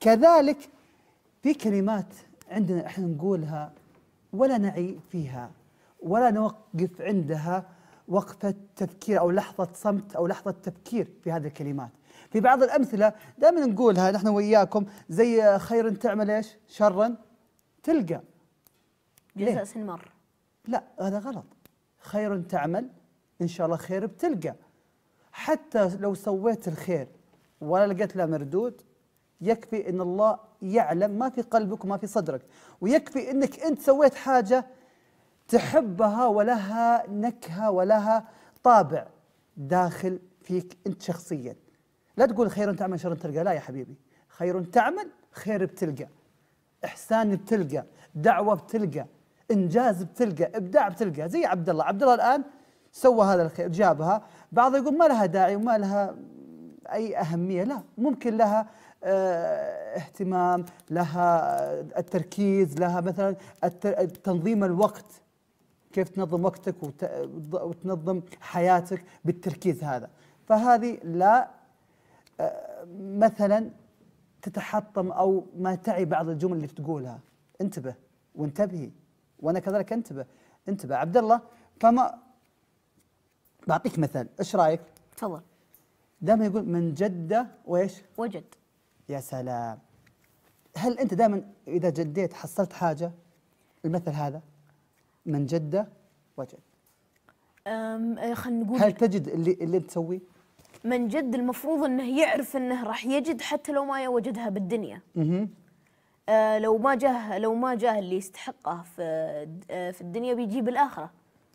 كذلك في كلمات عندنا احنا نقولها ولا نعي فيها ولا نوقف عندها وقفة تفكير أو لحظة صمت أو لحظة تفكير في هذه الكلمات في بعض الأمثلة دائما نقولها نحن وإياكم زي خير تعمل إيش شرا تلقى جزاء مر لا هذا غلط خير تعمل إن شاء الله خير بتلقى حتى لو سويت الخير ولا لقيت له مردود يكفي ان الله يعلم ما في قلبك وما في صدرك ويكفي انك انت سويت حاجه تحبها ولها نكهه ولها طابع داخل فيك انت شخصيا لا تقول خير تعمل شر تلقى لا يا حبيبي خير تعمل خير بتلقى احسان بتلقى دعوه بتلقى انجاز بتلقى ابداع بتلقى زي عبد الله عبد الله الان سوى هذا الخير جابها بعض يقول ما لها داعي وما لها اي اهميه لا ممكن لها آه، اهتمام لها التركيز لها مثلا تنظيم الوقت كيف تنظم وقتك وتنظم حياتك بالتركيز هذا فهذه لا آه، مثلا تتحطم او ما تعي بعض الجمل اللي تقولها انتبه وانتبهي وانا كذلك انتبه انتبه عبد الله فما بعطيك مثال ايش رايك تفضل دائما يقول من جده وايش وجد يا سلام هل أنت دائما إذا جديت حصلت حاجة المثل هذا من جدة وجد إيه، خلينا نقول هل تجد اللي اللي تسويه؟ من جد المفروض انه يعرف انه راح يجد حتى لو ما وجدها بالدنيا. اها لو ما جاه لو ما جاه اللي يستحقه في آه، في الدنيا بيجيب الاخره.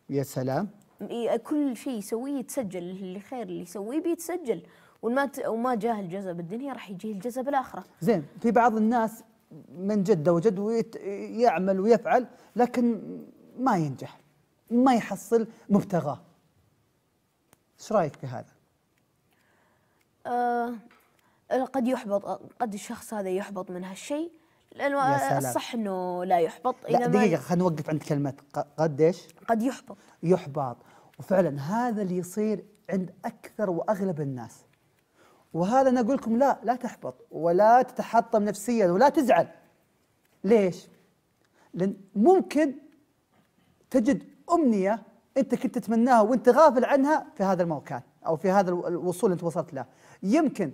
يا سلام. إيه، كل شيء يسويه يتسجل الخير اللي يسويه بيتسجل وما وما جاه الجزاء بالدنيا راح يجيه الجزاء بالاخره. زين في بعض الناس من جده وجد ويعمل ويفعل لكن ما ينجح ما يحصل مبتغاه. ايش رايك في هذا؟ آه قد يحبط قد الشخص هذا يحبط من هالشيء لانه صح انه لا يحبط لا دقيقه خلينا نوقف عند كلمه قد ايش؟ قد يحبط يحبط وفعلا هذا اللي يصير عند اكثر واغلب الناس وهذا أنا أقول لكم لا لا تحبط ولا تتحطم نفسيا ولا تزعل ليش؟ لأن ممكن تجد أمنية أنت كنت تتمناها وأنت غافل عنها في هذا المكان أو في هذا الوصول اللي أنت وصلت له يمكن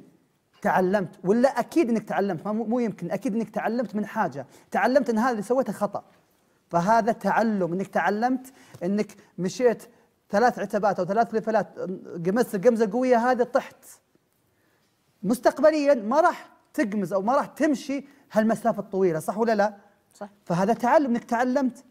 تعلمت ولا أكيد أنك تعلمت مو يمكن أكيد أنك تعلمت من حاجة تعلمت أن هذا اللي سويته خطأ فهذا تعلم أنك تعلمت أنك مشيت ثلاث عتبات أو ثلاث لفلات قمزت القمزة القوية هذه طحت مستقبليا ما راح تقمز او ما راح تمشي هالمسافه الطويله صح ولا لا؟ صح فهذا تعلم انك تعلمت